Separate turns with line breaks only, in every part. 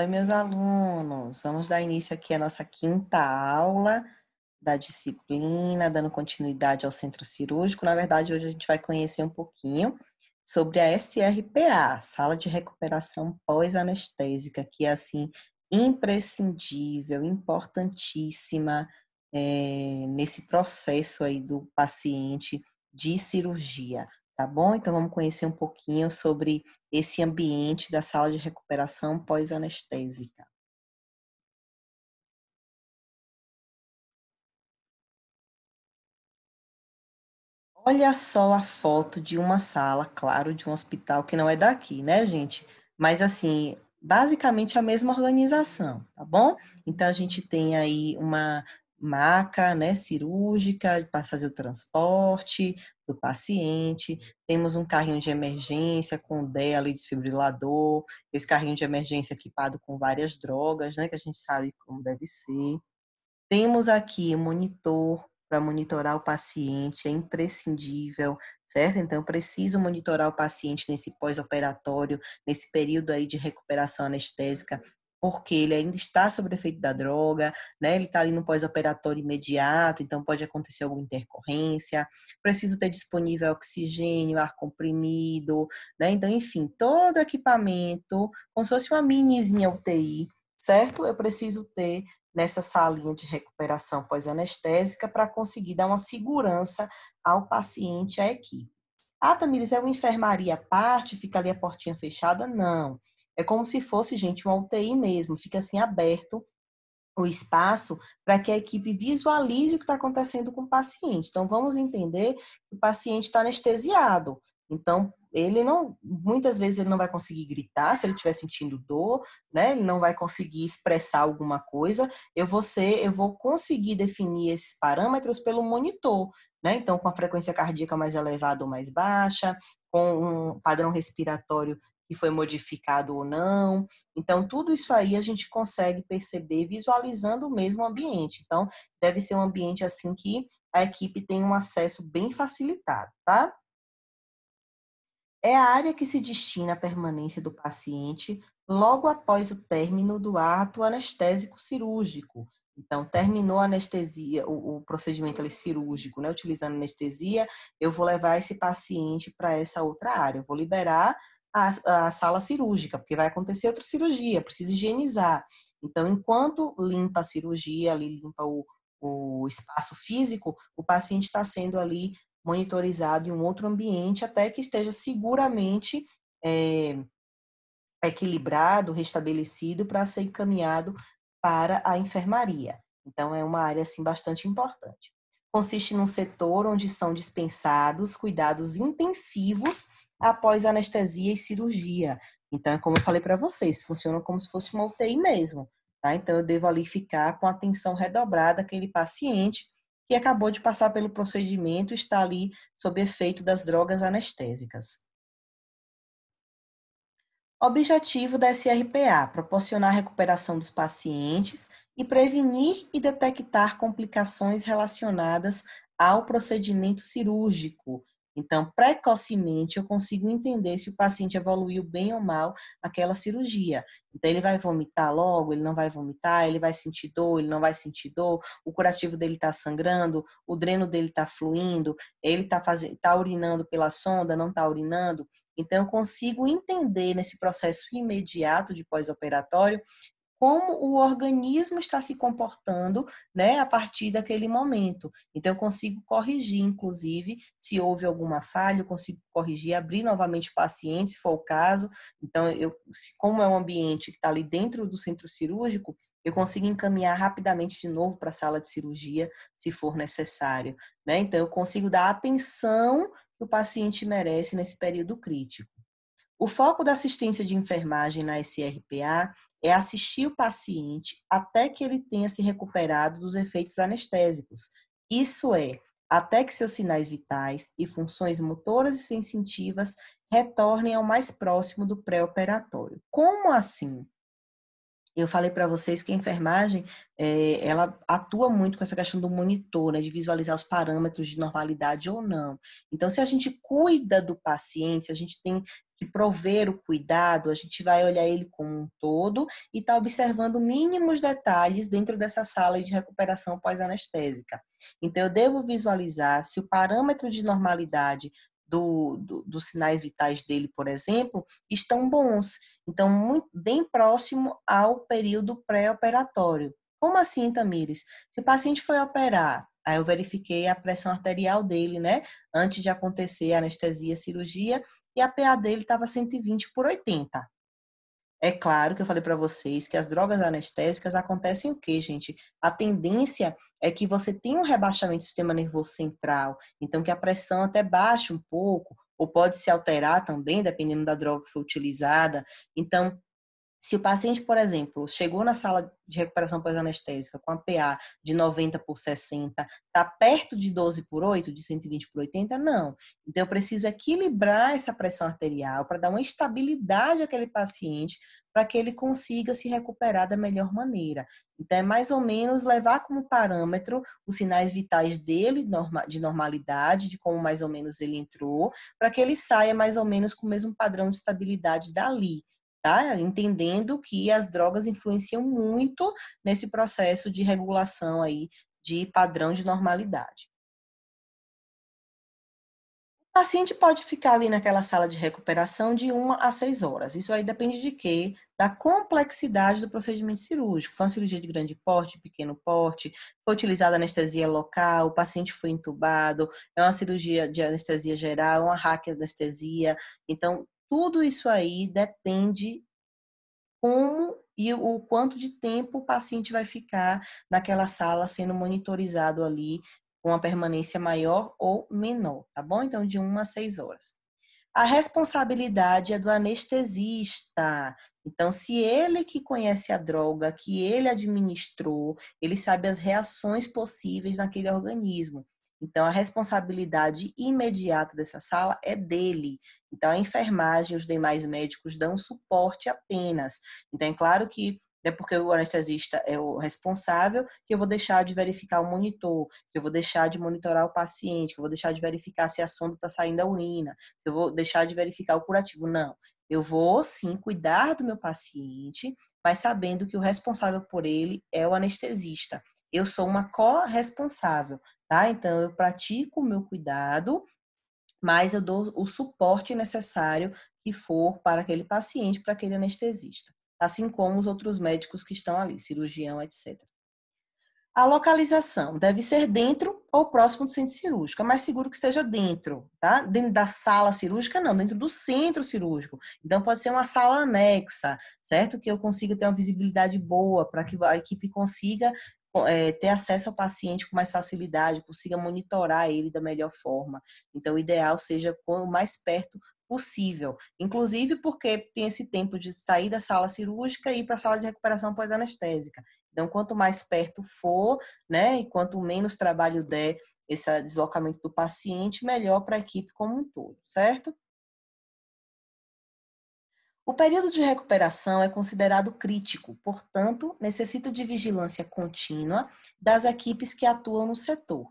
Oi, meus alunos! Vamos dar início aqui à nossa quinta aula da disciplina, dando continuidade ao centro cirúrgico. Na verdade, hoje a gente vai conhecer um pouquinho sobre a SRPA, Sala de Recuperação Pós-Anestésica, que é assim imprescindível, importantíssima é, nesse processo aí do paciente de cirurgia tá bom? Então vamos conhecer um pouquinho sobre esse ambiente da sala de recuperação pós-anestésica. Olha só a foto de uma sala, claro, de um hospital que não é daqui, né, gente? Mas assim, basicamente a mesma organização, tá bom? Então a gente tem aí uma maca, né, cirúrgica para fazer o transporte, do paciente, temos um carrinho de emergência com dela e desfibrilador, esse carrinho de emergência equipado com várias drogas, né, que a gente sabe como deve ser. Temos aqui monitor para monitorar o paciente, é imprescindível, certo? Então, preciso monitorar o paciente nesse pós-operatório, nesse período aí de recuperação anestésica, porque ele ainda está sob o efeito da droga, né? Ele está ali no pós-operatório imediato, então pode acontecer alguma intercorrência. Preciso ter disponível oxigênio, ar comprimido, né? Então, enfim, todo equipamento, como se fosse uma minizinha UTI, certo? Eu preciso ter nessa salinha de recuperação pós-anestésica para conseguir dar uma segurança ao paciente, à equipe. Ah, Tamires, é uma enfermaria à parte, fica ali a portinha fechada? Não. É como se fosse, gente, uma UTI mesmo, fica assim aberto o espaço para que a equipe visualize o que está acontecendo com o paciente. Então, vamos entender que o paciente está anestesiado. Então, ele não, muitas vezes ele não vai conseguir gritar se ele estiver sentindo dor, né? Ele não vai conseguir expressar alguma coisa. Eu vou ser, eu vou conseguir definir esses parâmetros pelo monitor, né? Então, com a frequência cardíaca mais elevada ou mais baixa, com um padrão respiratório e foi modificado ou não. Então, tudo isso aí a gente consegue perceber visualizando o mesmo ambiente. Então, deve ser um ambiente assim que a equipe tem um acesso bem facilitado, tá? É a área que se destina à permanência do paciente logo após o término do ato anestésico cirúrgico. Então, terminou a anestesia, o, o procedimento ali, cirúrgico, né? Utilizando anestesia, eu vou levar esse paciente para essa outra área. Eu vou liberar a, a sala cirúrgica, porque vai acontecer outra cirurgia, precisa higienizar. Então, enquanto limpa a cirurgia, ali limpa o, o espaço físico, o paciente está sendo ali monitorizado em um outro ambiente até que esteja seguramente é, equilibrado, restabelecido para ser encaminhado para a enfermaria. Então é uma área assim bastante importante. Consiste num setor onde são dispensados cuidados intensivos após anestesia e cirurgia. Então, é como eu falei para vocês, funciona como se fosse uma UTI mesmo. Tá? Então, eu devo ali ficar com atenção redobrada aquele paciente que acabou de passar pelo procedimento e está ali sob efeito das drogas anestésicas. Objetivo da SRPA: proporcionar a recuperação dos pacientes e prevenir e detectar complicações relacionadas ao procedimento cirúrgico, então, precocemente, eu consigo entender se o paciente evoluiu bem ou mal naquela cirurgia. Então, ele vai vomitar logo, ele não vai vomitar, ele vai sentir dor, ele não vai sentir dor, o curativo dele está sangrando, o dreno dele está fluindo, ele está tá urinando pela sonda, não está urinando. Então, eu consigo entender nesse processo imediato de pós-operatório como o organismo está se comportando né, a partir daquele momento. Então, eu consigo corrigir, inclusive, se houve alguma falha, eu consigo corrigir, abrir novamente o paciente, se for o caso. Então, eu, como é um ambiente que está ali dentro do centro cirúrgico, eu consigo encaminhar rapidamente de novo para a sala de cirurgia, se for necessário. Né? Então, eu consigo dar atenção que o paciente merece nesse período crítico. O foco da assistência de enfermagem na SRPA é assistir o paciente até que ele tenha se recuperado dos efeitos anestésicos. Isso é, até que seus sinais vitais e funções motoras e sensitivas retornem ao mais próximo do pré-operatório. Como assim? Eu falei para vocês que a enfermagem é, ela atua muito com essa questão do monitor, né, de visualizar os parâmetros de normalidade ou não. Então, se a gente cuida do paciente, se a gente tem que prover o cuidado, a gente vai olhar ele como um todo e está observando mínimos detalhes dentro dessa sala de recuperação pós-anestésica. Então, eu devo visualizar se o parâmetro de normalidade do, do, dos sinais vitais dele, por exemplo, estão bons. Então, muito, bem próximo ao período pré-operatório. Como assim, Tamires? Se o paciente foi operar, aí eu verifiquei a pressão arterial dele, né? Antes de acontecer a anestesia, a cirurgia, e a PA dele estava 120 por 80. É claro que eu falei para vocês que as drogas anestésicas acontecem o quê, gente? A tendência é que você tenha um rebaixamento do sistema nervoso central, então que a pressão até baixa um pouco, ou pode se alterar também, dependendo da droga que foi utilizada. Então, se o paciente, por exemplo, chegou na sala de recuperação pós-anestésica com a PA de 90 por 60, está perto de 12 por 8, de 120 por 80, não. Então, eu preciso equilibrar essa pressão arterial para dar uma estabilidade àquele paciente, para que ele consiga se recuperar da melhor maneira. Então, é mais ou menos levar como parâmetro os sinais vitais dele de normalidade, de como mais ou menos ele entrou, para que ele saia mais ou menos com o mesmo padrão de estabilidade dali. Tá? Entendendo que as drogas influenciam muito nesse processo de regulação aí de padrão de normalidade. O paciente pode ficar ali naquela sala de recuperação de uma a seis horas. Isso aí depende de quê? Da complexidade do procedimento cirúrgico. Foi uma cirurgia de grande porte, pequeno porte, foi utilizada anestesia local, o paciente foi entubado, é uma cirurgia de anestesia geral, é uma hack anestesia. Então, tudo isso aí depende como e o quanto de tempo o paciente vai ficar naquela sala sendo monitorizado ali com a permanência maior ou menor, tá bom? Então, de 1 a 6 horas. A responsabilidade é do anestesista. Então, se ele que conhece a droga, que ele administrou, ele sabe as reações possíveis naquele organismo. Então, a responsabilidade imediata dessa sala é dele. Então, a enfermagem e os demais médicos dão suporte apenas. Então, é claro que é porque o anestesista é o responsável, que eu vou deixar de verificar o monitor, que eu vou deixar de monitorar o paciente, que eu vou deixar de verificar se a sonda está saindo a urina, se eu vou deixar de verificar o curativo. Não. Eu vou sim cuidar do meu paciente, mas sabendo que o responsável por ele é o anestesista. Eu sou uma corresponsável, tá? Então, eu pratico o meu cuidado, mas eu dou o suporte necessário que for para aquele paciente, para aquele anestesista, assim como os outros médicos que estão ali, cirurgião, etc. A localização deve ser dentro ou próximo do centro cirúrgico. É mais seguro que esteja dentro, tá? Dentro da sala cirúrgica, não, dentro do centro cirúrgico. Então, pode ser uma sala anexa, certo? Que eu consiga ter uma visibilidade boa para que a equipe consiga é, ter acesso ao paciente com mais facilidade, consiga monitorar ele da melhor forma. Então, o ideal seja o mais perto possível, inclusive porque tem esse tempo de sair da sala cirúrgica e ir para a sala de recuperação pós-anestésica. Então, quanto mais perto for, né, e quanto menos trabalho der esse deslocamento do paciente, melhor para a equipe como um todo, certo? O período de recuperação é considerado crítico, portanto, necessita de vigilância contínua das equipes que atuam no setor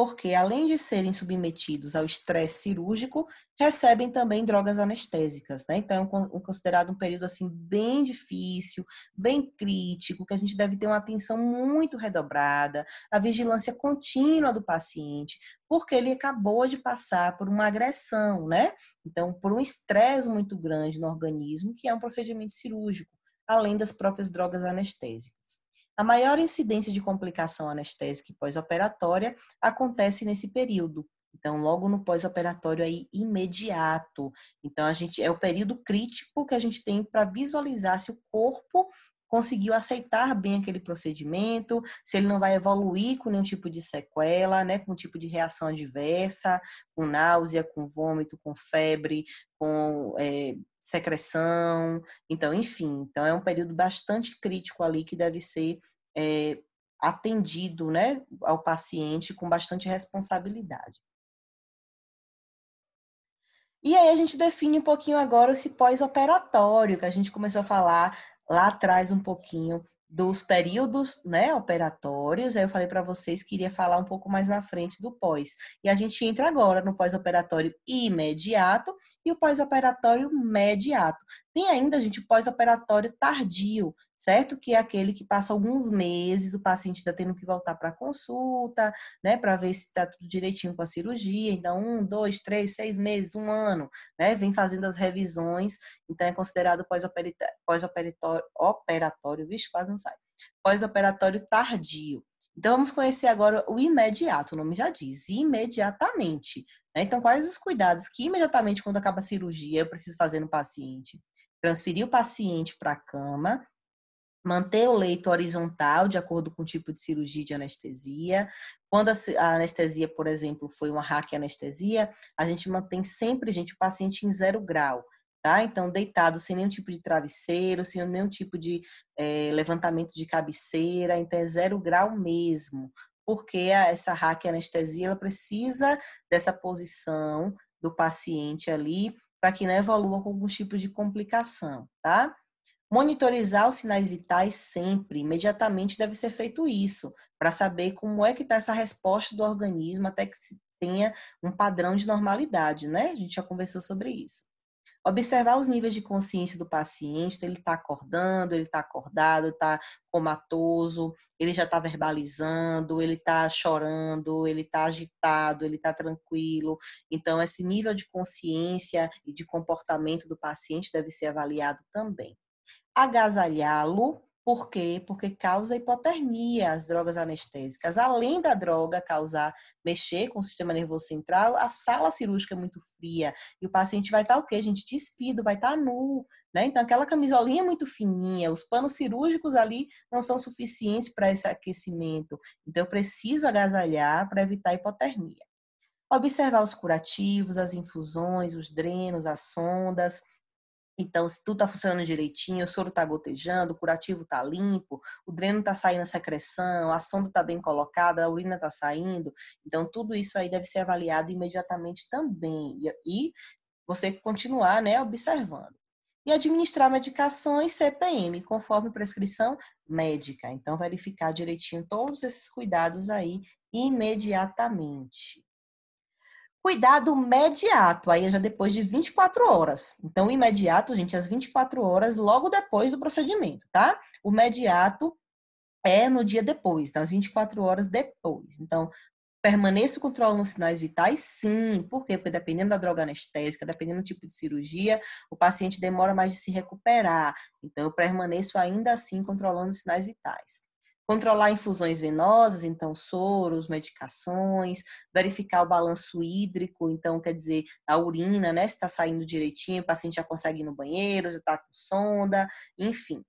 porque além de serem submetidos ao estresse cirúrgico, recebem também drogas anestésicas, né? Então, é considerado um período assim bem difícil, bem crítico, que a gente deve ter uma atenção muito redobrada, a vigilância contínua do paciente, porque ele acabou de passar por uma agressão, né? Então, por um estresse muito grande no organismo, que é um procedimento cirúrgico, além das próprias drogas anestésicas. A maior incidência de complicação anestésica e pós-operatória acontece nesse período. Então, logo no pós-operatório aí imediato. Então, a gente é o período crítico que a gente tem para visualizar se o corpo conseguiu aceitar bem aquele procedimento, se ele não vai evoluir com nenhum tipo de sequela, né, com um tipo de reação adversa, com náusea, com vômito, com febre, com é, secreção. Então, enfim, então é um período bastante crítico ali que deve ser é, atendido né, ao paciente com bastante responsabilidade. E aí a gente define um pouquinho agora esse pós-operatório, que a gente começou a falar lá atrás um pouquinho dos períodos né, operatórios. Aí eu falei para vocês que iria falar um pouco mais na frente do pós. E a gente entra agora no pós-operatório imediato e o pós-operatório mediato. Tem ainda, gente, pós-operatório tardio, certo? Que é aquele que passa alguns meses, o paciente está tendo que voltar para a consulta, né, para ver se está tudo direitinho com a cirurgia. Então, um, dois, três, seis meses, um ano, né, vem fazendo as revisões. Então, é considerado pós-operatório, pós-operatório operatório, vixe, quase não sai. Pós-operatório tardio. Então, vamos conhecer agora o imediato, o nome já diz, imediatamente. Né? Então, quais os cuidados que imediatamente, quando acaba a cirurgia, eu preciso fazer no paciente? Transferir o paciente para a cama, manter o leito horizontal de acordo com o tipo de cirurgia de anestesia. Quando a anestesia, por exemplo, foi uma anestesia, a gente mantém sempre, gente, o paciente em zero grau. Tá? Então, deitado, sem nenhum tipo de travesseiro, sem nenhum tipo de é, levantamento de cabeceira, então é zero grau mesmo, porque essa anestesia ela precisa dessa posição do paciente ali para que não evolua com algum tipo de complicação, tá? Monitorizar os sinais vitais sempre, imediatamente deve ser feito isso, para saber como é que está essa resposta do organismo até que se tenha um padrão de normalidade, né? A gente já conversou sobre isso. Observar os níveis de consciência do paciente, então ele está acordando, ele está acordado, está comatoso, ele já está verbalizando, ele está chorando, ele está agitado, ele está tranquilo. Então, esse nível de consciência e de comportamento do paciente deve ser avaliado também agasalhá-lo. Por quê? Porque causa hipotermia as drogas anestésicas. Além da droga causar mexer com o sistema nervoso central, a sala cirúrgica é muito fria e o paciente vai estar o quê? Gente, despido, vai estar nu, né? Então, aquela camisolinha muito fininha, os panos cirúrgicos ali não são suficientes para esse aquecimento. Então, eu preciso agasalhar para evitar hipotermia. Observar os curativos, as infusões, os drenos, as sondas. Então, se tudo tá funcionando direitinho, o soro tá gotejando, o curativo tá limpo, o dreno tá saindo a secreção, a sonda tá bem colocada, a urina tá saindo. Então, tudo isso aí deve ser avaliado imediatamente também. E você continuar, né, observando. E administrar medicações CPM, conforme prescrição médica. Então, verificar direitinho todos esses cuidados aí imediatamente. Cuidado imediato, aí é já depois de 24 horas. Então, imediato, gente, às 24 horas, logo depois do procedimento, tá? O mediato é no dia depois, então, às 24 horas depois. Então, permaneça o controle nos sinais vitais? Sim. Por quê? Porque dependendo da droga anestésica, dependendo do tipo de cirurgia, o paciente demora mais de se recuperar. Então, eu permaneço ainda assim controlando os sinais vitais controlar infusões venosas, então soros, medicações, verificar o balanço hídrico, então quer dizer, a urina, né, se está saindo direitinho, o paciente já consegue ir no banheiro, já está com sonda, enfim.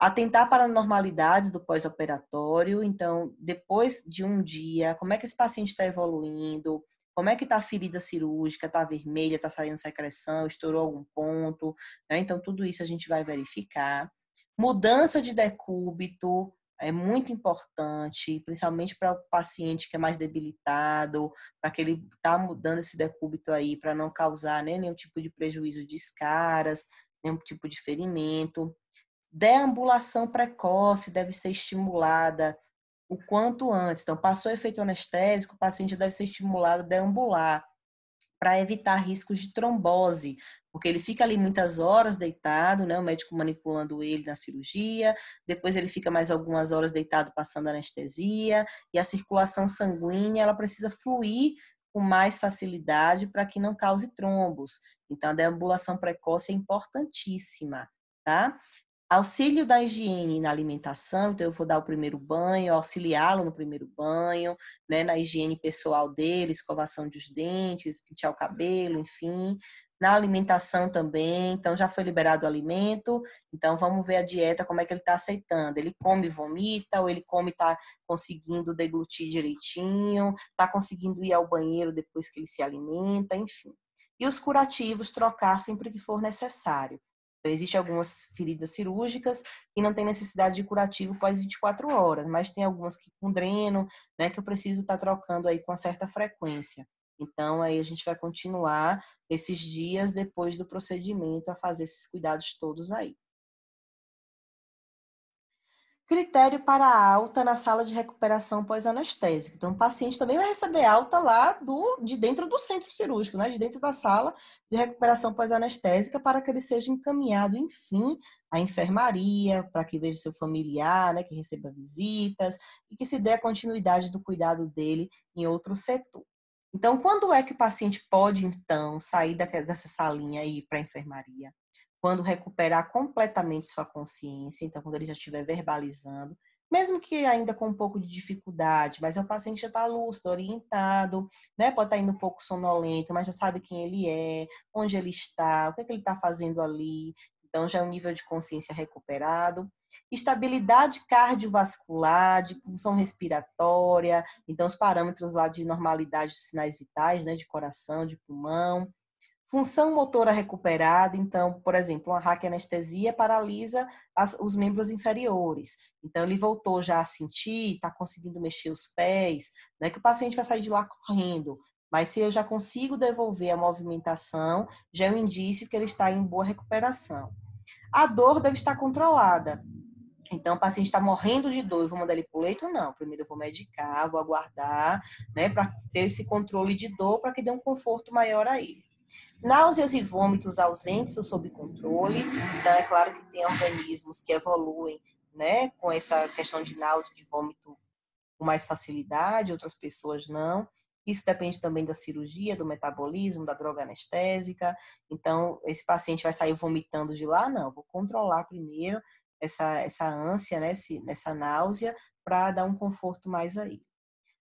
Atentar para normalidades do pós-operatório, então, depois de um dia, como é que esse paciente está evoluindo, como é que está a ferida cirúrgica, está vermelha, está saindo secreção, estourou algum ponto, né? então tudo isso a gente vai verificar. Mudança de decúbito, é muito importante, principalmente para o paciente que é mais debilitado, para que ele está mudando esse decúbito aí, para não causar né, nenhum tipo de prejuízo de escaras, nenhum tipo de ferimento. Deambulação precoce deve ser estimulada o quanto antes. Então, passou efeito anestésico, o paciente deve ser estimulado a deambular para evitar riscos de trombose, porque ele fica ali muitas horas deitado, né? O médico manipulando ele na cirurgia, depois ele fica mais algumas horas deitado passando anestesia e a circulação sanguínea ela precisa fluir com mais facilidade para que não cause trombos. Então, a deambulação precoce é importantíssima, tá? Auxílio da higiene na alimentação, então eu vou dar o primeiro banho, auxiliá-lo no primeiro banho, né, na higiene pessoal dele, escovação dos dentes, pentear o cabelo, enfim, na alimentação também, então já foi liberado o alimento, então vamos ver a dieta, como é que ele está aceitando. Ele come e vomita, ou ele come e está conseguindo deglutir direitinho, está conseguindo ir ao banheiro depois que ele se alimenta, enfim. E os curativos trocar sempre que for necessário. Então, existe algumas feridas cirúrgicas que não tem necessidade de curativo após 24 horas, mas tem algumas que com dreno, né, que eu preciso estar tá trocando aí com certa frequência. Então, aí a gente vai continuar esses dias depois do procedimento a fazer esses cuidados todos aí. Critério para alta na sala de recuperação pós-anestésica. Então, o paciente também vai receber alta lá do, de dentro do centro cirúrgico, né? de dentro da sala de recuperação pós-anestésica, para que ele seja encaminhado, enfim, à enfermaria, para que veja seu familiar, né? que receba visitas e que se dê a continuidade do cuidado dele em outro setor. Então, quando é que o paciente pode, então, sair dessa salinha e ir para a enfermaria? Quando recuperar completamente sua consciência, então, quando ele já estiver verbalizando, mesmo que ainda com um pouco de dificuldade, mas é o paciente já está lúcido, orientado, né? Pode estar tá indo um pouco sonolento, mas já sabe quem ele é, onde ele está, o que, é que ele está fazendo ali. Então, já é um nível de consciência recuperado. Estabilidade cardiovascular, de função respiratória, então os parâmetros lá de normalidade de sinais vitais, né, de coração, de pulmão. Função motora recuperada, então, por exemplo, uma raquianestesia paralisa as, os membros inferiores. Então, ele voltou já a sentir, está conseguindo mexer os pés, não é que o paciente vai sair de lá correndo, mas se eu já consigo devolver a movimentação, já é um indício que ele está em boa recuperação. A dor deve estar controlada. Então, o paciente está morrendo de dor, eu vou mandar ele para o leito? Não. Primeiro eu vou medicar, vou aguardar, né, para ter esse controle de dor, para que dê um conforto maior a ele. Náuseas e vômitos ausentes ou sob controle. Então, é claro que tem organismos que evoluem, né, com essa questão de náusea e de vômito com mais facilidade, outras pessoas não. Isso depende também da cirurgia, do metabolismo, da droga anestésica. Então, esse paciente vai sair vomitando de lá? Não, vou controlar primeiro essa, essa ânsia, né, esse, essa náusea, para dar um conforto mais aí.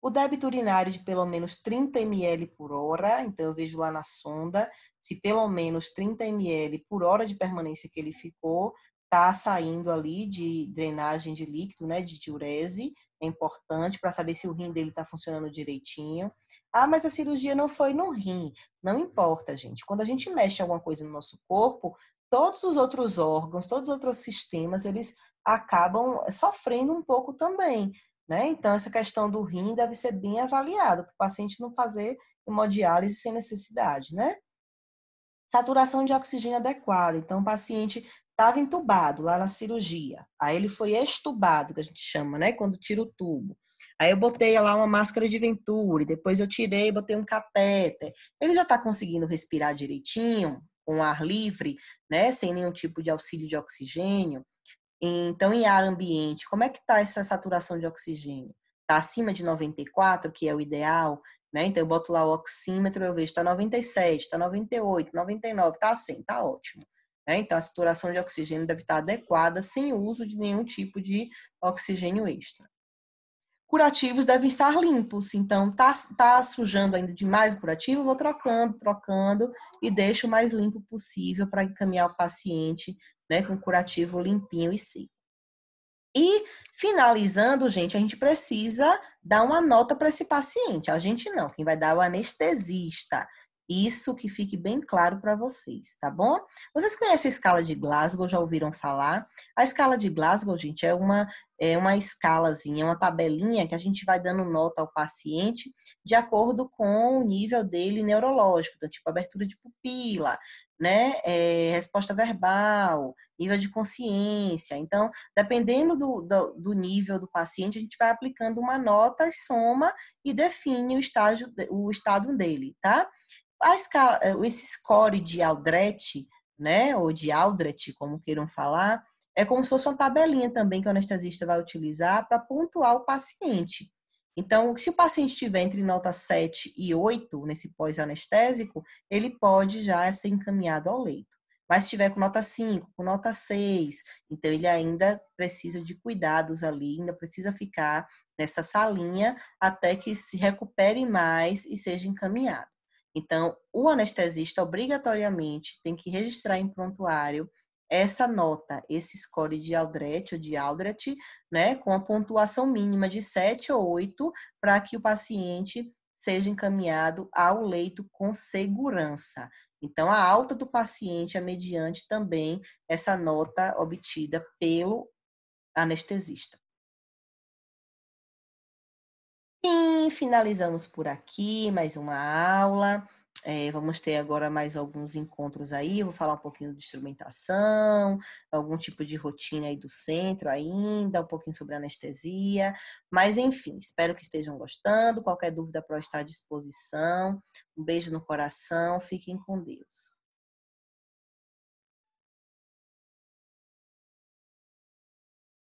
O débito urinário de pelo menos 30 ml por hora, então eu vejo lá na sonda se pelo menos 30 ml por hora de permanência que ele ficou está saindo ali de drenagem de líquido, né, de diurese, é importante para saber se o rim dele está funcionando direitinho. Ah, mas a cirurgia não foi no rim. Não importa, gente. Quando a gente mexe alguma coisa no nosso corpo, todos os outros órgãos, todos os outros sistemas, eles acabam sofrendo um pouco também. Né? Então, essa questão do rim deve ser bem avaliada, para o paciente não fazer hemodiálise sem necessidade, né? Saturação de oxigênio adequada. Então, o paciente estava entubado lá na cirurgia. Aí ele foi extubado, que a gente chama, né? Quando tira o tubo. Aí eu botei lá uma máscara de Venturi, depois eu tirei, e botei um catéter. Ele já está conseguindo respirar direitinho? com ar livre, né, sem nenhum tipo de auxílio de oxigênio. Então, em ar ambiente, como é que está essa saturação de oxigênio? Está acima de 94, que é o ideal, né? Então, eu boto lá o oxímetro, eu vejo está 97, está 98, 99, está 100, está ótimo. Né? Então, a saturação de oxigênio deve estar tá adequada, sem uso de nenhum tipo de oxigênio extra curativos devem estar limpos. Então, tá, tá sujando ainda demais o curativo, vou trocando, trocando e deixo o mais limpo possível para encaminhar o paciente né, com curativo limpinho e seco. E finalizando, gente, a gente precisa dar uma nota para esse paciente. A gente não, quem vai dar é o anestesista. Isso que fique bem claro para vocês, tá bom? Vocês conhecem a escala de Glasgow, já ouviram falar? A escala de Glasgow, gente, é uma, é uma escalazinha, é uma tabelinha que a gente vai dando nota ao paciente de acordo com o nível dele neurológico, então, tipo abertura de pupila, né, é, resposta verbal, nível de consciência. Então, dependendo do, do, do, nível do paciente, a gente vai aplicando uma nota, soma e define o estágio, o estado dele, tá? A escala, eh, esse score de Aldrete, né, ou de Aldrete, como queiram falar, é como se fosse uma tabelinha também que o anestesista vai utilizar para pontuar o paciente. Então, se o paciente estiver entre nota 7 e 8 nesse pós-anestésico, ele pode já ser encaminhado ao leito. Mas se estiver com nota 5, com nota 6, então ele ainda precisa de cuidados ali, ainda precisa ficar nessa salinha até que se recupere mais e seja encaminhado. Então, o anestesista obrigatoriamente tem que registrar em prontuário essa nota, esse score de Aldrete ou de Aldrete, né, com a pontuação mínima de 7 ou 8, para que o paciente seja encaminhado ao leito com segurança. Então, a alta do paciente é mediante também essa nota obtida pelo anestesista. Sim, finalizamos por aqui mais uma aula. É, vamos ter agora mais alguns encontros aí. vou falar um pouquinho de instrumentação, algum tipo de rotina aí do centro ainda, um pouquinho sobre anestesia. Mas, enfim, espero que estejam gostando. Qualquer dúvida, para estar à disposição. Um beijo no coração. Fiquem com Deus.